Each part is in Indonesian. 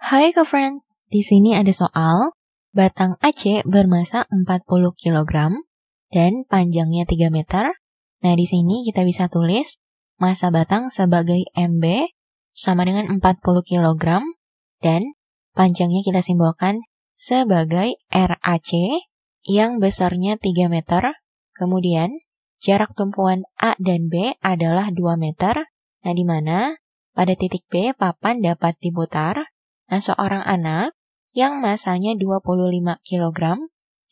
Hai ke friends, di sini ada soal batang AC bermasa 40 kg dan panjangnya 3 meter. Nah, di sini kita bisa tulis masa batang sebagai MB sama dengan 40 kg dan panjangnya kita simbolkan sebagai RAC yang besarnya 3 meter. Kemudian, jarak tumpuan A dan B adalah 2 meter. Nah, di mana pada titik B papan dapat diputar Nah, seorang anak yang masanya 25 kg,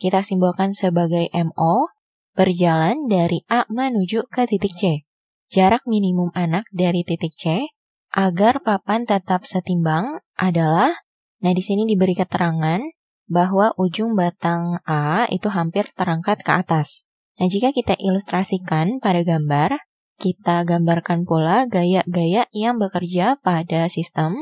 kita simbolkan sebagai MO, berjalan dari A menuju ke titik C. Jarak minimum anak dari titik C agar papan tetap setimbang adalah, nah di sini diberi keterangan bahwa ujung batang A itu hampir terangkat ke atas. Nah, jika kita ilustrasikan pada gambar, kita gambarkan pula gaya-gaya yang bekerja pada sistem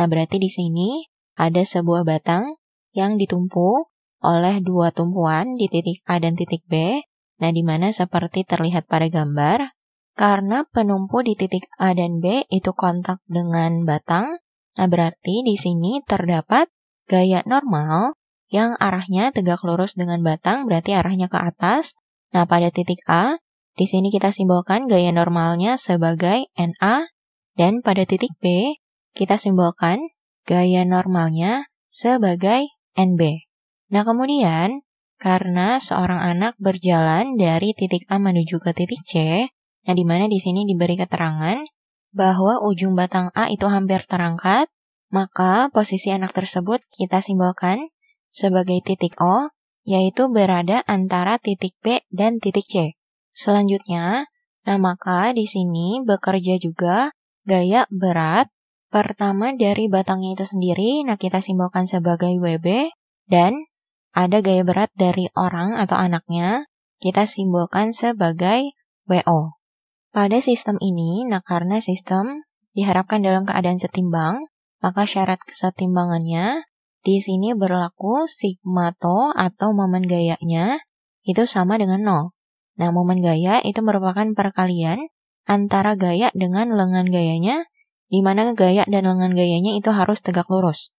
Nah, berarti di sini ada sebuah batang yang ditumpu oleh dua tumpuan di titik A dan titik B. Nah, di mana seperti terlihat pada gambar, karena penumpu di titik A dan B itu kontak dengan batang, nah berarti di sini terdapat gaya normal yang arahnya tegak lurus dengan batang, berarti arahnya ke atas. Nah, pada titik A, di sini kita simbolkan gaya normalnya sebagai NA, dan pada titik B, kita simbolkan gaya normalnya sebagai NB. Nah, kemudian karena seorang anak berjalan dari titik A menuju ke titik C, nah di mana di sini diberi keterangan bahwa ujung batang A itu hampir terangkat, maka posisi anak tersebut kita simbolkan sebagai titik O, yaitu berada antara titik B dan titik C. Selanjutnya, nah maka di sini bekerja juga gaya berat Pertama dari batangnya itu sendiri, nah kita simbolkan sebagai WB, dan ada gaya berat dari orang atau anaknya, kita simbolkan sebagai WO. Pada sistem ini, nah karena sistem diharapkan dalam keadaan setimbang, maka syarat kesetimbangannya di sini berlaku sigma to atau momen gayanya itu sama dengan 0. Nah, momen gaya itu merupakan perkalian antara gaya dengan lengan gayanya di mana gaya dan lengan gayanya itu harus tegak lurus.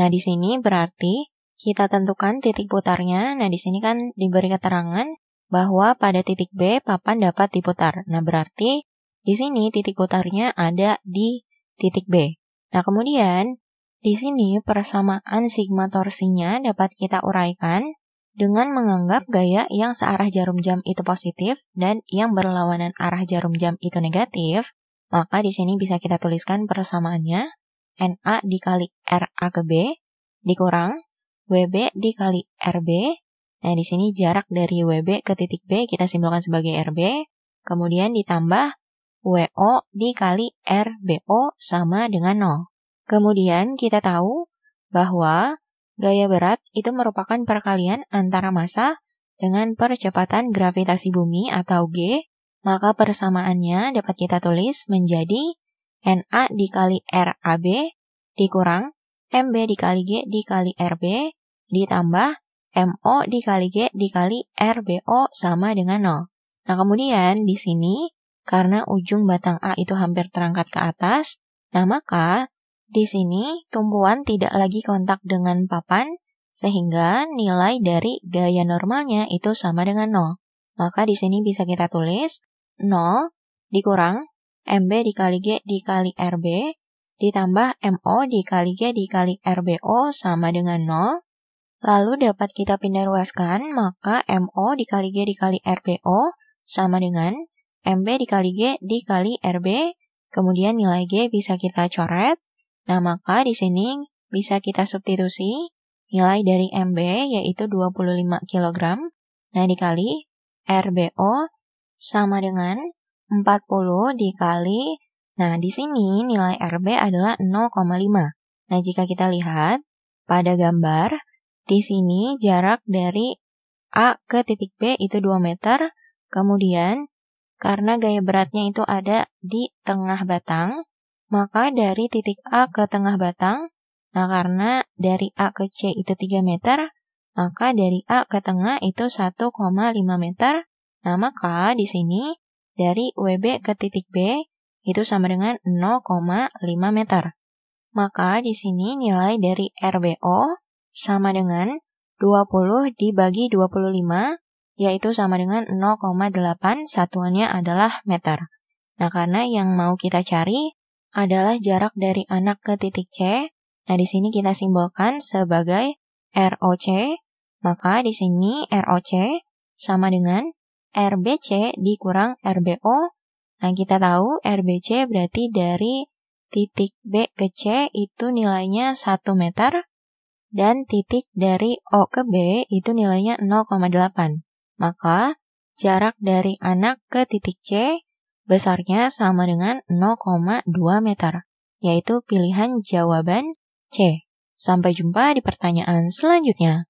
Nah, di sini berarti kita tentukan titik putarnya. Nah, di sini kan diberi keterangan bahwa pada titik B papan dapat diputar. Nah, berarti di sini titik putarnya ada di titik B. Nah, kemudian di sini persamaan sigma torsinya dapat kita uraikan dengan menganggap gaya yang searah jarum jam itu positif dan yang berlawanan arah jarum jam itu negatif, maka di sini bisa kita tuliskan persamaannya NA dikali RA ke B dikurang WB dikali RB. Nah, di sini jarak dari WB ke titik B kita simpulkan sebagai RB. Kemudian ditambah WO dikali RBO sama dengan 0. Kemudian kita tahu bahwa gaya berat itu merupakan perkalian antara massa dengan percepatan gravitasi bumi atau G maka persamaannya dapat kita tulis menjadi NA dikali RAB dikurang MB dikali G dikali RB ditambah MO dikali G dikali RBO sama dengan 0. Nah, kemudian di sini, karena ujung batang A itu hampir terangkat ke atas, nah maka di sini tumpuan tidak lagi kontak dengan papan, sehingga nilai dari gaya normalnya itu sama dengan 0. Maka di sini bisa kita tulis 0 dikurang MB dikali G dikali RB ditambah MO dikali G dikali RBO sama dengan 0. Lalu dapat kita pindah ruaskan, maka MO dikali G dikali RBO sama dengan MB dikali G dikali RB, kemudian nilai G bisa kita coret. Nah, maka di sini bisa kita substitusi nilai dari MB yaitu 25 kg. Nah, dikali RBO sama dengan 40 dikali, nah di sini nilai RB adalah 0,5. Nah, jika kita lihat pada gambar, di sini jarak dari A ke titik B itu 2 meter, kemudian karena gaya beratnya itu ada di tengah batang, maka dari titik A ke tengah batang, nah karena dari A ke C itu 3 meter, maka dari A ke tengah itu 1,5 meter, Nah, maka di sini dari WB ke titik B itu sama dengan 0,5 meter. Maka di sini nilai dari RBO sama dengan 20 dibagi 25, yaitu sama dengan 0,8 satuannya adalah meter. Nah, karena yang mau kita cari adalah jarak dari anak ke titik C. Nah, di sini kita simbolkan sebagai ROC. Maka di sini ROC sama dengan RBC dikurang RBO. Nah, kita tahu RBC berarti dari titik B ke C itu nilainya 1 meter dan titik dari O ke B itu nilainya 0,8. Maka jarak dari anak ke titik C besarnya sama dengan 0,2 meter, yaitu pilihan jawaban C. Sampai jumpa di pertanyaan selanjutnya.